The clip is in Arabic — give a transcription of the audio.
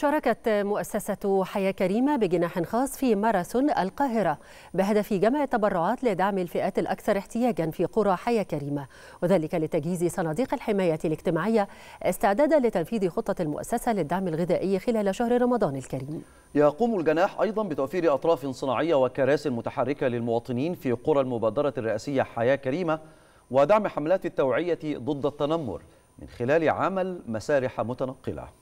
شاركت مؤسسة حياة كريمة بجناح خاص في ماراثون القاهرة بهدف جمع تبرعات لدعم الفئات الأكثر احتياجا في قرى حياة كريمة وذلك لتجهيز صناديق الحماية الاجتماعية استعدادا لتنفيذ خطة المؤسسة للدعم الغذائي خلال شهر رمضان الكريم يقوم الجناح أيضا بتوفير أطراف صناعية وكراسي متحركة للمواطنين في قرى المبادرة الرئاسية حياة كريمة ودعم حملات التوعية ضد التنمر من خلال عمل مسارح متنقله